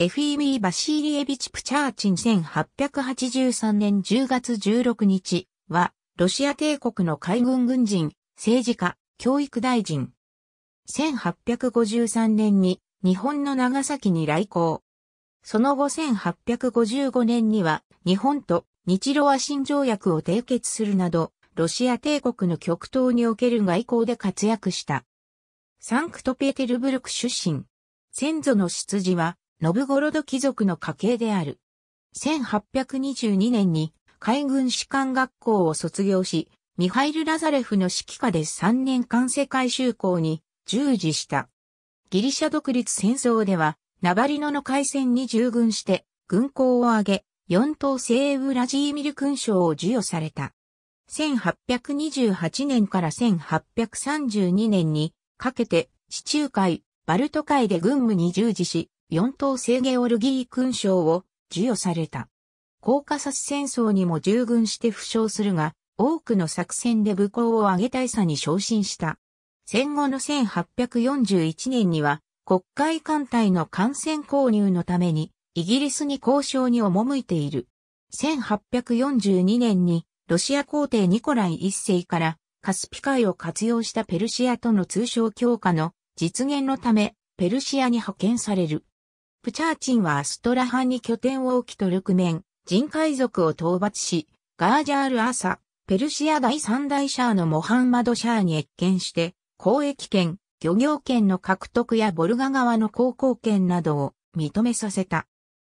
エフィーミー・バシーリエビチ・プチャーチン1883年10月16日は、ロシア帝国の海軍軍人、政治家、教育大臣。1853年に日本の長崎に来航。その後1855年には日本と日露和親条約を締結するなど、ロシア帝国の極東における外交で活躍した。サンクトペテルブルク出身。先祖の出自はノブゴロド貴族の家系である。1822年に海軍士官学校を卒業し、ミハイル・ラザレフの指揮下で3年間世界修行に従事した。ギリシャ独立戦争では、ナバリノの海戦に従軍して、軍港を挙げ、4等西ウラジーミル勲章を授与された。1828年から1832年にかけて地中海、バルト海で軍務に従事し、四等聖ゲオルギー勲章を授与された。コーカサス戦争にも従軍して負傷するが、多くの作戦で武功を上げ大佐に昇進した。戦後の1841年には、国会艦隊の艦船購入のために、イギリスに交渉に赴いている。1842年に、ロシア皇帝ニコライ一世から、カスピ海を活用したペルシアとの通商強化の実現のため、ペルシアに派遣される。プチャーチンはアストラハンに拠点を置きトルクメン、人海賊を討伐し、ガージャール・アサ、ペルシア第三大シャーのモハンマド・シャーに越見して、交易権、漁業権の獲得やボルガ川の航行権などを認めさせた。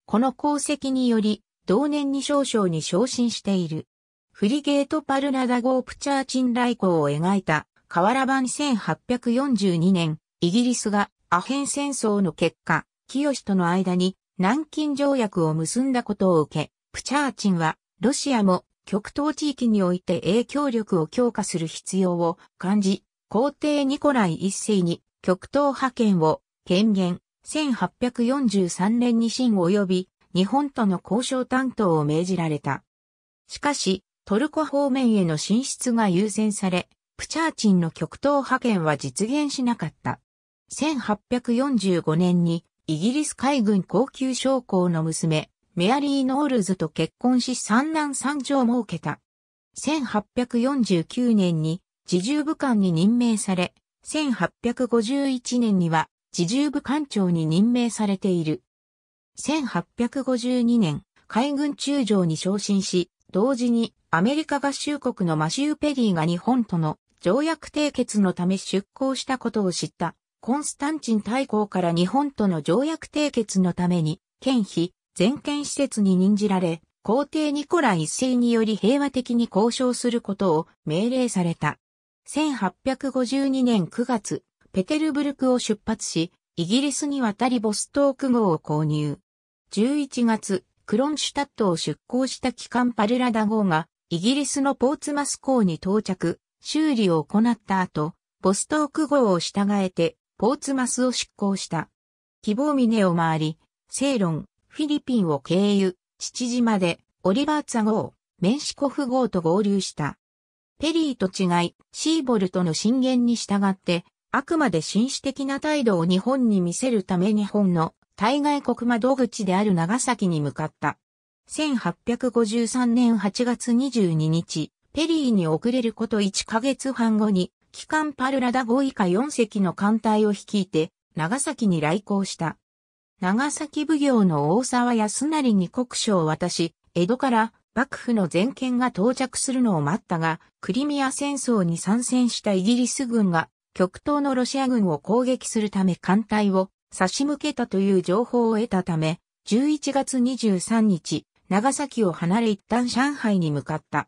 この功績により、同年に少々に昇進している。フリゲート・パルナダ号プチャーチン来航を描いた、河原版1842年、イギリスがアヘン戦争の結果、清との間に南京条約を結んだことを受け、プチャーチンは、ロシアも極東地域において影響力を強化する必要を感じ、皇帝ニコライ一世に極東派遣を権限1843年に新及び日本との交渉担当を命じられた。しかし、トルコ方面への進出が優先され、プチャーチンの極東派遣は実現しなかった。1845年にイギリス海軍高級将校の娘、メアリー・ノールズと結婚し三男三女を設けた。1849年に自重部官に任命され、1851年には自重部官長に任命されている。1852年、海軍中将に昇進し、同時にアメリカ合衆国のマシュー・ペリーが日本との条約締結のため出向したことを知ったコンスタンチン大公から日本との条約締結のために、県費、全県施設に任じられ、皇帝ニコラ一世により平和的に交渉することを命令された。1852年9月、ペテルブルクを出発し、イギリスに渡りボストーク号を購入。11月、クロンシュタットを出港した機関パルラダ号が、イギリスのポーツマス港に到着、修理を行った後、ボストーク号を従えて、ポーツマスを出港した。希望峰を回り、セイロン、フィリピンを経由、父島でオリバーツァ号、メンシコフ号と合流した。ペリーと違い、シーボルトの進言に従って、あくまで紳士的な態度を日本に見せるため日本の対外国窓口である長崎に向かった。1853年8月22日、ペリーに遅れること1ヶ月半後に、機関パルラダ5以下4隻の艦隊を率いて、長崎に来航した。長崎奉行の大沢康成に国書を渡し、江戸から幕府の全権が到着するのを待ったが、クリミア戦争に参戦したイギリス軍が、極東のロシア軍を攻撃するため艦隊を差し向けたという情報を得たため、11月23日、長崎を離れ一旦上海に向かった。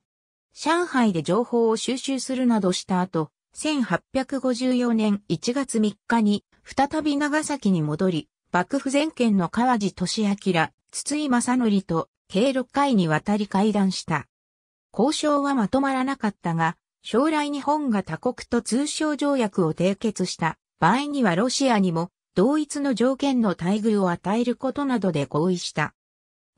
上海で情報を収集するなどした後、1854年1月3日に、再び長崎に戻り、幕府全権の川地俊明、筒井正則と、計6回にわたり会談した。交渉はまとまらなかったが、将来日本が他国と通商条約を締結した場合にはロシアにも同一の条件の待遇を与えることなどで合意した。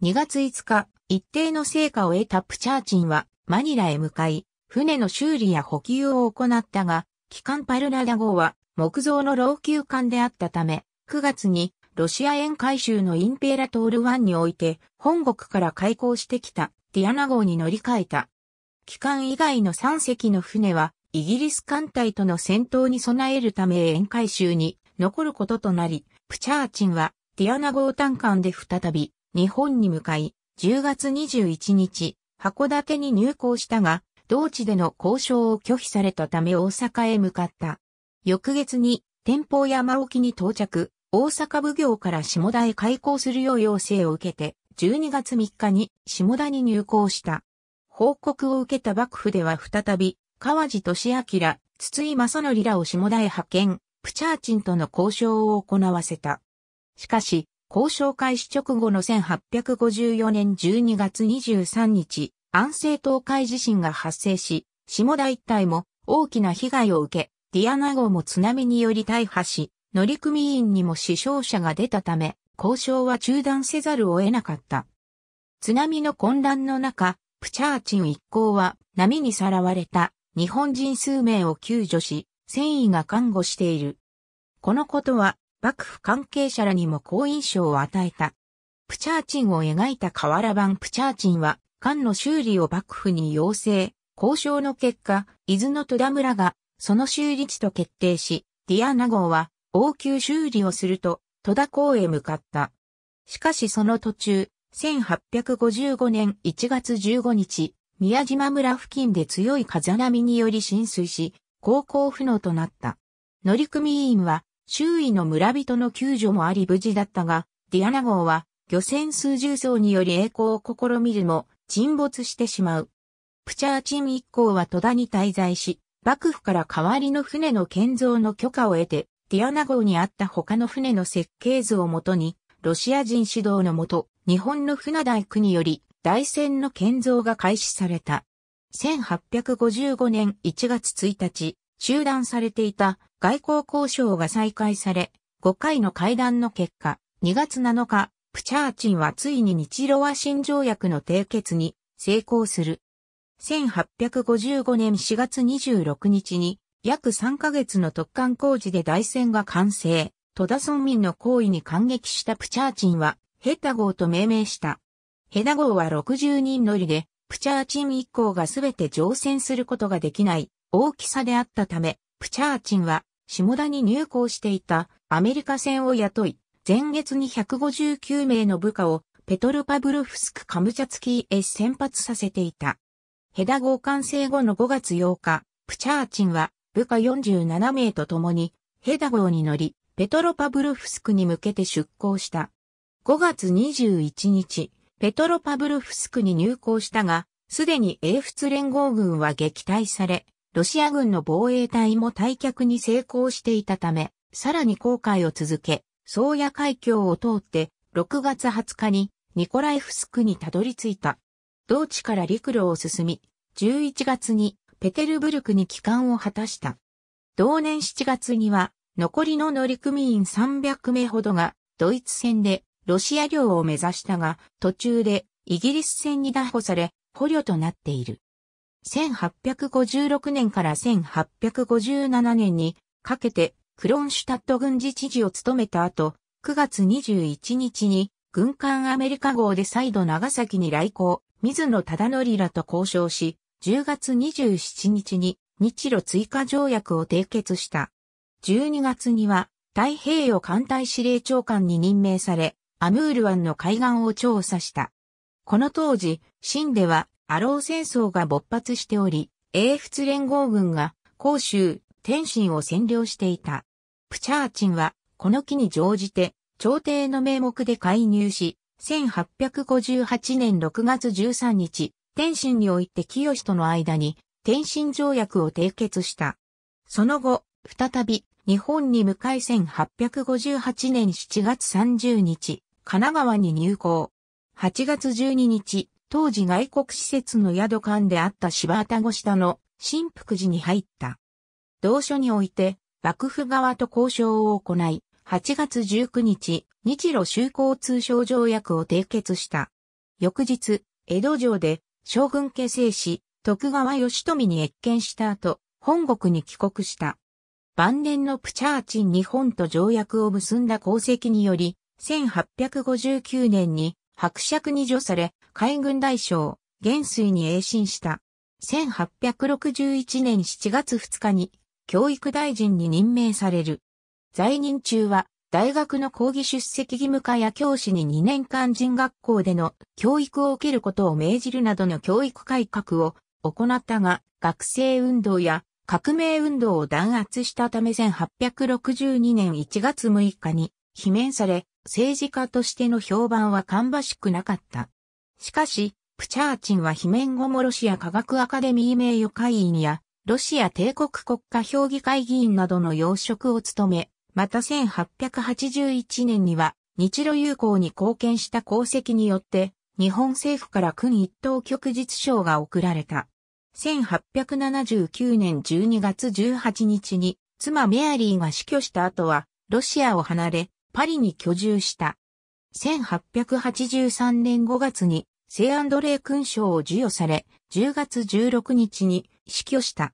2月5日、一定の成果を得たプチャーチンはマニラへ向かい、船の修理や補給を行ったが、機関パルラダ号は木造の老朽艦であったため、9月にロシア沿海州のインペーラトール湾において本国から開港してきたディアナ号に乗り換えた。機関以外の3隻の船はイギリス艦隊との戦闘に備えるため沿海州に残ることとなり、プチャーチンはディアナ号単艦で再び日本に向かい、10月21日、函館に入港したが、同地での交渉を拒否されたため大阪へ向かった。翌月に、天保山沖に到着、大阪奉行から下田へ開港するよう要請を受けて、12月3日に下田に入港した。報告を受けた幕府では再び、川地俊明、筒井正則らを下田へ派遣、プチャーチンとの交渉を行わせた。しかし、交渉開始直後の1854年12月23日、安政東海地震が発生し、下田一帯も大きな被害を受け、ディアナ号も津波により大破し、乗組員にも死傷者が出たため、交渉は中断せざるを得なかった。津波の混乱の中、プチャーチン一行は波にさらわれた日本人数名を救助し、戦意が看護している。このことは幕府関係者らにも好印象を与えた。プチャーチンを描いた瓦版プチャーチンは艦の修理を幕府に要請。交渉の結果、伊豆の戸田村がその修理地と決定し、ディアナ号は応急修理をすると戸田港へ向かった。しかしその途中、1855年1月15日、宮島村付近で強い風波により浸水し、航行不能となった。乗組員は周囲の村人の救助もあり無事だったが、ディアナ号は漁船数十艘により栄光を試みるも、沈没してしまう。プチャーチン一行は戸田に滞在し、幕府から代わりの船の建造の許可を得て、ティアナ号にあった他の船の設計図をもとに、ロシア人指導のもと、日本の船大工により、大船の建造が開始された。1855年1月1日、中断されていた外交交渉が再開され、5回の会談の結果、2月7日、クチャーチンはついに日ロ和親条約の締結に成功する。1855年4月26日に約3ヶ月の突貫工事で大戦が完成。戸田村民の行為に感激したプチャーチンはヘタ号と命名した。ヘタ号は60人乗りで、プチャーチン一行がすべて乗船することができない大きさであったため、プチャーチンは下田に入港していたアメリカ船を雇い、前月に159名の部下をペトルパブルフスクカムチャツキーへ先発させていた。ヘダ号完成後の5月8日、プチャーチンは部下47名と共にヘダ号に乗り、ペトロパブルフスクに向けて出港した。5月21日、ペトロパブルフスクに入港したが、すでに英仏連合軍は撃退され、ロシア軍の防衛隊も退却に成功していたため、さらに航海を続け、宗谷海峡を通って6月20日にニコライフスクにたどり着いた。同地から陸路を進み、11月にペテルブルクに帰還を果たした。同年7月には残りの乗組員300名ほどがドイツ船でロシア領を目指したが途中でイギリス船にっこされ捕虜となっている。1856年から1857年にかけてクロンシュタット軍事知事を務めた後、9月21日に軍艦アメリカ号で再度長崎に来航、水野忠則らと交渉し、10月27日に日露追加条約を締結した。12月には太平洋艦隊司令長官に任命され、アムール湾の海岸を調査した。この当時、新ではアロー戦争が勃発しており、英仏連合軍が広州、天津を占領していた。プチャーチンは、この機に乗じて、朝廷の名目で介入し、1858年6月13日、天津において清との間に、天津条約を締結した。その後、再び、日本に向かい1858年7月30日、神奈川に入港。8月12日、当時外国施設の宿館であった柴田越下の新福寺に入った。同書において、幕府側と交渉を行い、8月19日、日露修好通商条約を締結した。翌日、江戸城で将軍家政し、徳川義富に越見した後、本国に帰国した。晩年のプチャーチン日本と条約を結んだ功績により、1859年に伯爵に除され、海軍大将、元帥に栄進した。1861年7月2日に教育大臣に任命される。在任中は、大学の講義出席義務化や教師に2年間人学校での教育を受けることを命じるなどの教育改革を行ったが、学生運動や革命運動を弾圧したため1862年1月6日に罷免され、政治家としての評判は芳しくなかった。しかし、プチャーチンは罷免後もロシア科学アカデミー名誉会員やロシア帝国国家評議会議員などの要職を務め、また1881年には日露友好に貢献した功績によって、日本政府から君一等旭日賞が贈られた。1879年12月18日に、妻メアリーが死去した後は、ロシアを離れ、パリに居住した。1883年5月に、セアンドレー勲章を授与され、10月16日に死去した。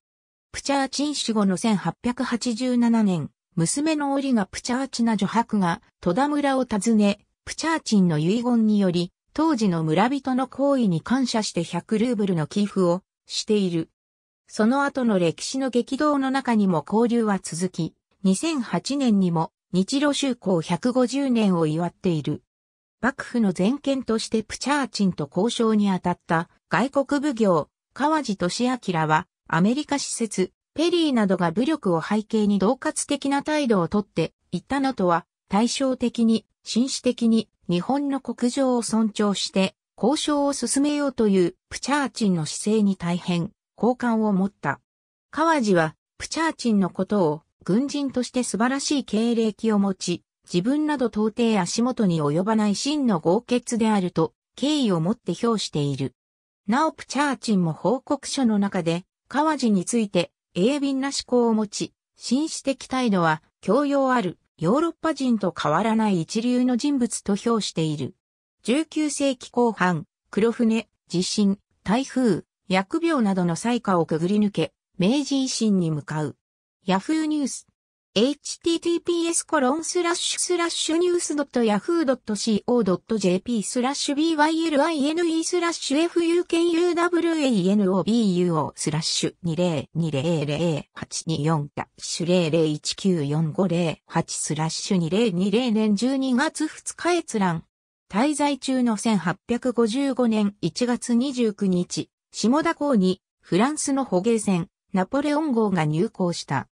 プチャーチン死後の1887年、娘のオリガ・プチャーチナ女伯が戸田村を訪ね、プチャーチンの遺言により、当時の村人の行為に感謝して100ルーブルの寄付をしている。その後の歴史の激動の中にも交流は続き、2008年にも日露修行150年を祝っている。幕府の全権としてプチャーチンと交渉に当たった外国奉行、川地俊明はアメリカ施設、ペリーなどが武力を背景に同活的な態度をとっていったのとは、対照的に、紳士的に、日本の国情を尊重して、交渉を進めようというプチャーチンの姿勢に大変、好感を持った。川路は、プチャーチンのことを、軍人として素晴らしい経歴を持ち、自分など到底足元に及ばない真の豪傑であると、敬意を持って評している。なおプチャーチンも報告書の中で、川地について鋭敏な思考を持ち、紳士的態度は教養あるヨーロッパ人と変わらない一流の人物と評している。19世紀後半、黒船、地震、台風、疫病などの災禍をくぐり抜け、明治維新に向かう。ヤフーニュース https n e w s .yahoo.co.jp byline fukuwanobuo 20200824ダ0019450スラッシュ2020年12月2日閲覧。滞在中の1855年1月29日、下田港にフランスの捕鯨船ナポレオン号が入港した。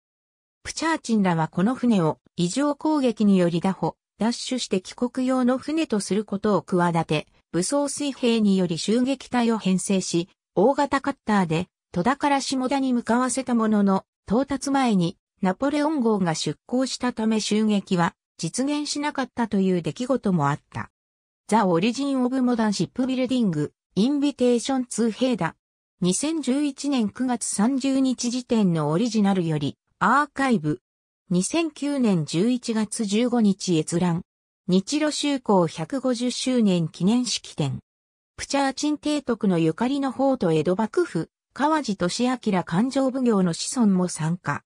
プチャーチンらはこの船を異常攻撃により打ッシュして帰国用の船とすることを企て、武装水兵により襲撃隊を編成し、大型カッターで戸田から下田に向かわせたものの、到達前にナポレオン号が出港したため襲撃は実現しなかったという出来事もあった。ザ・オリジン・オブ・モダン・シップビルディング、インビテーション2兵だ。2011年9月30日時点のオリジナルより、アーカイブ。2009年11月15日閲覧。日露修行150周年記念式典。プチャーチン提督のゆかりの方と江戸幕府、川地俊明勘定奉行の子孫も参加。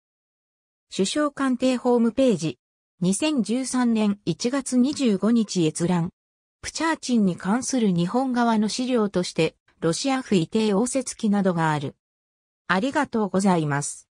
首相官邸ホームページ。2013年1月25日閲覧。プチャーチンに関する日本側の資料として、ロシア府移定応接記などがある。ありがとうございます。